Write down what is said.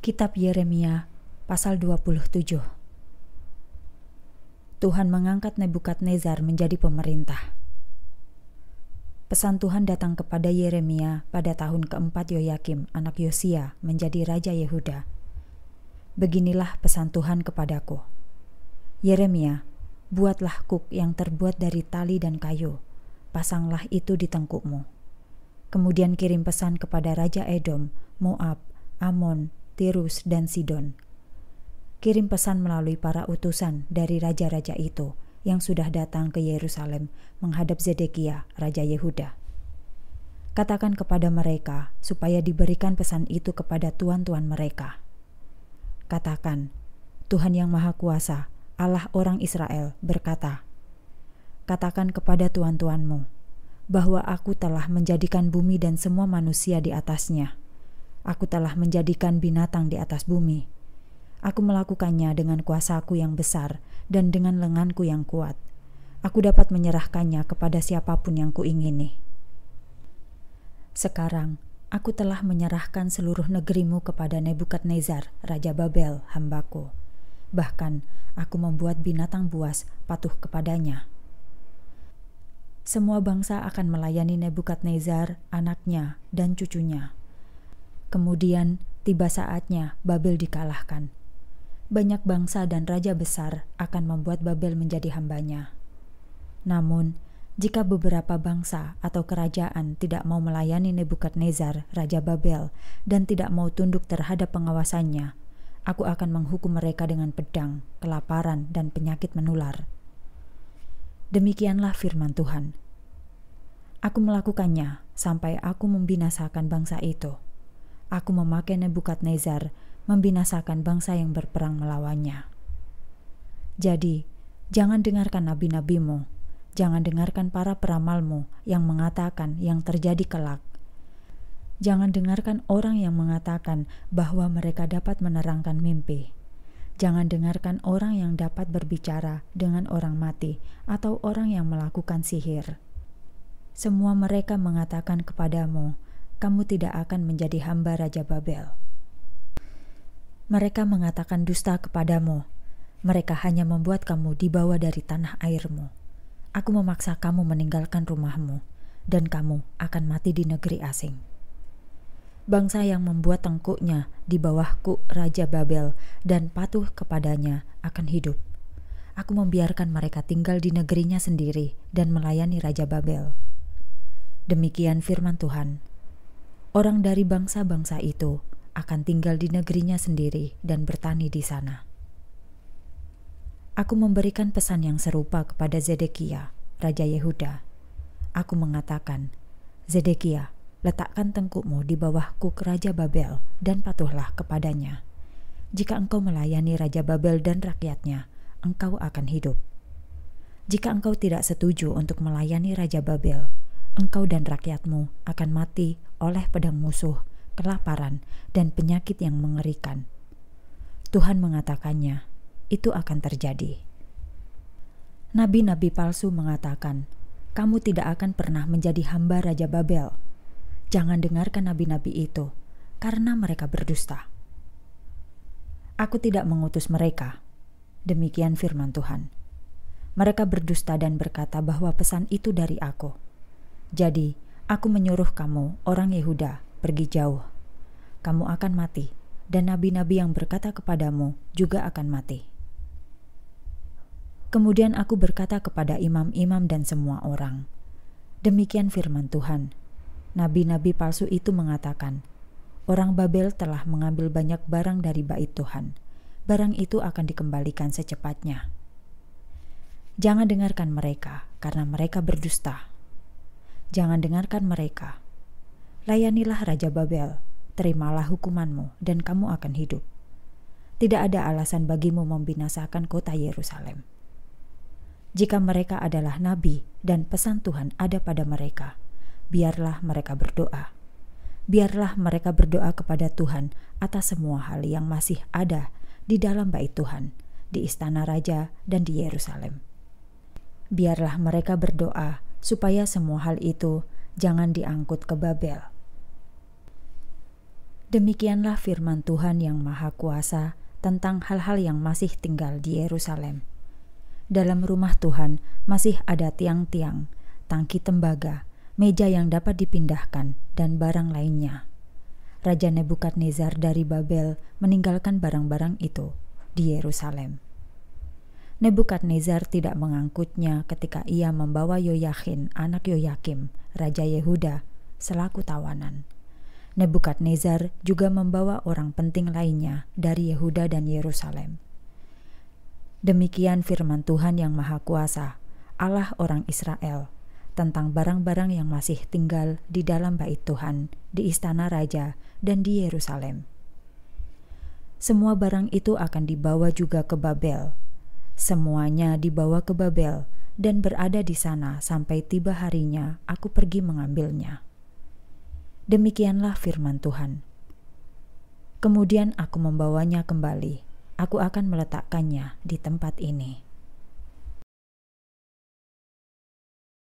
Kitab Yeremia pasal 27 Tuhan mengangkat Nebukadnezar menjadi pemerintah. Pesan Tuhan datang kepada Yeremia pada tahun keempat Yoyakim anak Yosia menjadi Raja Yehuda. Beginilah pesan Tuhan kepadaku. Yeremia, buatlah kuk yang terbuat dari tali dan kayu, pasanglah itu di tengkukmu. Kemudian kirim pesan kepada Raja Edom, Moab, Amon, Tirus, dan Sidon. Kirim pesan melalui para utusan dari raja-raja itu yang sudah datang ke Yerusalem menghadap Zedekia, raja Yehuda. Katakan kepada mereka supaya diberikan pesan itu kepada tuan-tuan mereka. Katakan, Tuhan yang Maha Kuasa, Allah orang Israel, berkata, Katakan kepada tuan-tuanmu, bahwa aku telah menjadikan bumi dan semua manusia di atasnya. Aku telah menjadikan binatang di atas bumi. Aku melakukannya dengan kuasaku yang besar dan dengan lenganku yang kuat. Aku dapat menyerahkannya kepada siapapun yang kuingini. Sekarang, aku telah menyerahkan seluruh negerimu kepada Nebukadnezar, Raja Babel, hambaku. Bahkan, aku membuat binatang buas patuh kepadanya. Semua bangsa akan melayani Nebukadnezar, anaknya, dan cucunya. Kemudian tiba saatnya Babel dikalahkan. Banyak bangsa dan raja besar akan membuat Babel menjadi hambanya. Namun, jika beberapa bangsa atau kerajaan tidak mau melayani Nebukadnezar, Raja Babel, dan tidak mau tunduk terhadap pengawasannya, aku akan menghukum mereka dengan pedang, kelaparan, dan penyakit menular. Demikianlah firman Tuhan. Aku melakukannya sampai aku membinasakan bangsa itu aku memakai Nebukadnezar membinasakan bangsa yang berperang melawannya. Jadi, jangan dengarkan nabi-nabimu, jangan dengarkan para peramalmu yang mengatakan yang terjadi kelak. Jangan dengarkan orang yang mengatakan bahwa mereka dapat menerangkan mimpi. Jangan dengarkan orang yang dapat berbicara dengan orang mati atau orang yang melakukan sihir. Semua mereka mengatakan kepadamu, kamu tidak akan menjadi hamba Raja Babel. Mereka mengatakan dusta kepadamu. Mereka hanya membuat kamu dibawa dari tanah airmu. Aku memaksa kamu meninggalkan rumahmu, dan kamu akan mati di negeri asing. Bangsa yang membuat tengkuknya di bawahku Raja Babel dan patuh kepadanya akan hidup aku membiarkan mereka tinggal di negerinya sendiri dan melayani Raja Babel. Demikian firman Tuhan orang dari bangsa-bangsa itu akan tinggal di negerinya sendiri dan bertani di sana. Aku memberikan pesan yang serupa kepada Zedekia, Raja Yehuda. Aku mengatakan, Zedekia, letakkan tengkukmu di bawahku, ke Raja Babel dan patuhlah kepadanya. Jika engkau melayani Raja Babel dan rakyatnya, engkau akan hidup. Jika engkau tidak setuju untuk melayani Raja Babel engkau dan rakyatmu akan mati oleh pedang musuh, kelaparan, dan penyakit yang mengerikan. Tuhan mengatakannya, itu akan terjadi. Nabi-nabi palsu mengatakan, "Kamu tidak akan pernah menjadi hamba Raja Babel. Jangan dengarkan nabi-nabi itu, karena mereka berdusta." Aku tidak mengutus mereka. Demikian firman Tuhan. Mereka berdusta dan berkata bahwa pesan itu dari Aku jadi, aku menyuruh kamu, orang Yehuda, pergi jauh. Kamu akan mati, dan nabi-nabi yang berkata kepadamu juga akan mati. Kemudian aku berkata kepada imam-imam dan semua orang, "Demikian firman Tuhan: Nabi-nabi palsu itu mengatakan, 'Orang Babel telah mengambil banyak barang dari bait Tuhan. Barang itu akan dikembalikan secepatnya.' Jangan dengarkan mereka, karena mereka berdusta." Jangan dengarkan mereka. Layanilah Raja Babel, terimalah hukumanmu, dan kamu akan hidup. Tidak ada alasan bagimu membinasakan kota Yerusalem. Jika mereka adalah nabi dan pesan Tuhan ada pada mereka, biarlah mereka berdoa. Biarlah mereka berdoa kepada Tuhan atas semua hal yang masih ada di dalam bait Tuhan, di istana raja, dan di Yerusalem. Biarlah mereka berdoa supaya semua hal itu jangan diangkut ke Babel. Demikianlah firman Tuhan yang Maha Kuasa tentang hal-hal yang masih tinggal di Yerusalem. Dalam rumah Tuhan masih ada tiang-tiang, tangki tembaga, meja yang dapat dipindahkan, dan barang lainnya. Raja Nebukadnezar dari Babel meninggalkan barang-barang itu di Yerusalem. Nebukadnezar tidak mengangkutnya ketika ia membawa Yoyakin, anak Yoyakim, raja Yehuda, selaku tawanan. Nebukadnezar juga membawa orang penting lainnya dari Yehuda dan Yerusalem. Demikian firman Tuhan yang Maha Kuasa, Allah orang Israel, tentang barang-barang yang masih tinggal di dalam bait Tuhan, di istana raja, dan di Yerusalem. Semua barang itu akan dibawa juga ke Babel, Semuanya dibawa ke Babel dan berada di sana sampai tiba harinya aku pergi mengambilnya. Demikianlah firman Tuhan. Kemudian aku membawanya kembali. Aku akan meletakkannya di tempat ini.